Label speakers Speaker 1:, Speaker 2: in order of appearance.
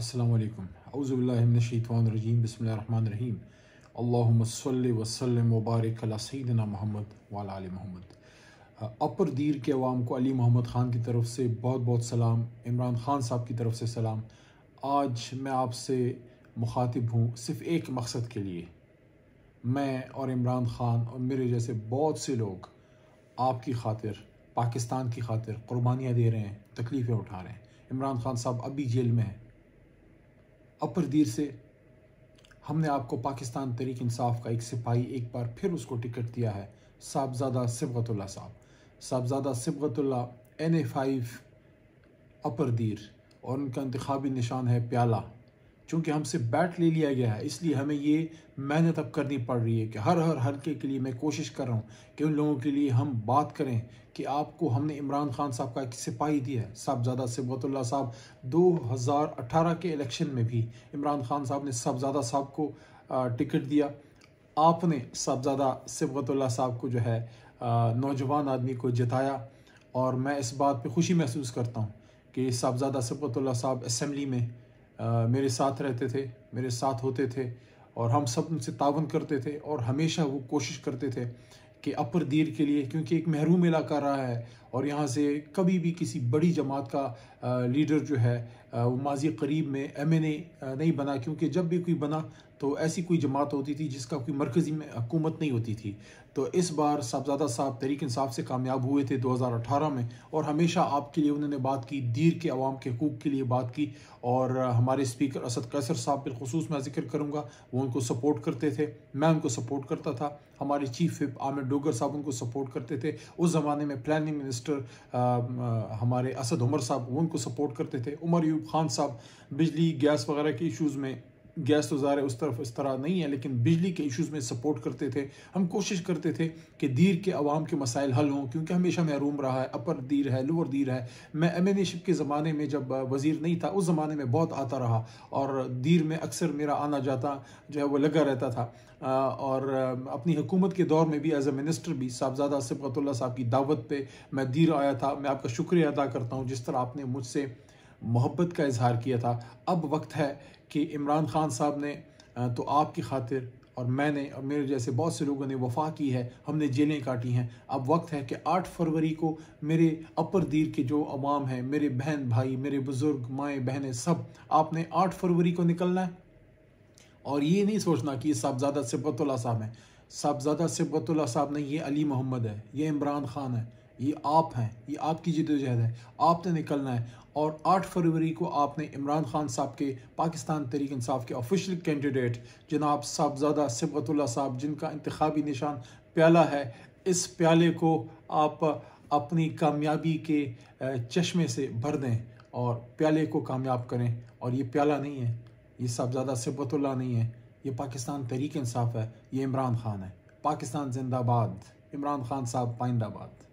Speaker 1: असलकम अज़बिल्लिनशैतवानरजीम बसमीम अल्लाम वसलम वबारक सैदना मोहम्मद वाल मोहम्मद अपर दीर के अवाम को अली मोहम्मद ख़ान की तरफ से बहुत बहुत सलाम इमरान ख़ान साहब की तरफ से सलाम आज मैं आपसे मुखातिब हूँ सिर्फ़ एक मकसद के लिए मैं और इमरान ख़ान और मेरे जैसे बहुत से लोग आपकी खातिर पाकिस्तान की खातिर कुर्बानियाँ दे रहे हैं तकलीफ़ें उठा रहे हैं इमरान ख़ान साहब अभी जेल में हैं अपर दीर से हमने आपको पाकिस्तान तरीक इंसाफ का एक सिपाही एक बार फिर उसको टिकट दिया है Sahibzada Sibghatullah sahab Sahibzada Sibghatullah N A five Upper Dir और उनका इंतबी निशान है प्याला चूँकि हमसे बैट ले लिया गया है इसलिए हमें ये मेहनत अब करनी पड़ रही है कि हर हर हल्के के लिए मैं कोशिश कर रहा हूँ कि उन लोगों के लिए हम बात करें कि आपको हमने इमरान खान साहब का एक सिपाही दिया है साहबजादा सिबतुल्ला साहब 2018 के इलेक्शन में भी इमरान खान साहब ने साहबजादा साहब को टिकट दिया आपने साहबजादा सिबतुल्ला साहब को जो है नौजवान आदमी को जिताया और मैं इस बात पर खुशी महसूस करता हूँ कि साहबजादा सिबतुल्ला साहब असम्बली में मेरे साथ रहते थे मेरे साथ होते थे और हम सब उनसे तावन करते थे और हमेशा वो कोशिश करते थे कि अपर दीर के लिए क्योंकि एक महरूम इलाका रहा है और यहाँ से कभी भी किसी बड़ी जमात का लीडर जो है वो माजी करीब में एम एन ए नहीं बना क्योंकि जब भी कोई बना तो ऐसी कोई जमात होती थी जिसका कोई मरकज़ी में हकूमत नहीं होती थी तो इस बार साहबजादा साहब तहरीक इंसाफ से कामयाब हुए थे 2018 में और हमेशा आपके लिए उन्होंने बात की दीर के आवाम के हकूक़ के लिए बात की और हमारे स्पीकर असद कैसर साहब बिलखसूस मैं जिक्र करूँगा वो उनको सपोर्ट करते थे मैं उनको सपोर्ट करता था हमारे चीफ विप आमिर डोगर साहब उनको सपोर्ट करते थे उस ज़माने में प्लानिंग मिनिस्टर हमारे असद उमर साहब उनको सपोर्ट करते थे उमर यूब खान साहब बिजली गैस वगैरह के इश्यूज़ में गैस वजारे तो उस तरफ इस तरह नहीं है लेकिन बिजली के इश्यूज़ में सपोर्ट करते थे हम कोशिश करते थे कि दीर के आवाम के मसाइल हल हों क्योंकि हमेशा महरूम रहा है अपर दीर है लोअर दीर है मैं एम एन के ज़माने में जब वज़ीर नहीं था उस ज़माने में बहुत आता रहा और दीर में अक्सर मेरा आना जाता जो है वो लगा रहता था और अपनी हुकूमत के दौर में भी एज ए मिनिस्टर भी साहबजादा सिबकतुल्ला साहब की दावत पर मैं दीर आया था मैं आपका शुक्रिया अदा करता हूँ जिस तरह आपने मुझसे मोहब्बत का इजहार किया था अब वक्त है कि इमरान खान साहब ने तो आपकी खातिर और मैंने और मेरे जैसे बहुत से लोगों ने वफा की है हमने जेलें काटी हैं अब वक्त है कि आठ फरवरी को मेरे अपर दीर के जो अवाम हैं मेरे बहन भाई मेरे बुज़ुर्ग माएँ बहनें सब आपने आठ फरवरी को निकलना है और ये नहीं सोचना कि साहबजादा सिब्बतुल्ला साहब हैं साहबजादा सिब्बतुल्ला साहब नहीं ये अली मोहम्मद है ये इमरान खान है ये आप हैं ये आपकी जदोजहद है आपने निकलना है और 8 फरवरी को आपने इमरान खान साहब के पाकिस्तान तरीक इंसाफ के ऑफिशियल कैंडिडेट जनाब साहबजादा सिबतुल्ला साहब जिनका इंतबी निशान प्याला है इस प्याले को आप अपनी कामयाबी के चश्मे से भर दें और प्याले को कामयाब करें और ये प्याला नहीं है ये साहबजादा सिबतुल्ला नहीं है ये पाकिस्तान तहरीक इंसाफ है ये इमरान खान है पाकिस्तान जिंदाबाद इमरान खान साहब पाइंदाबाद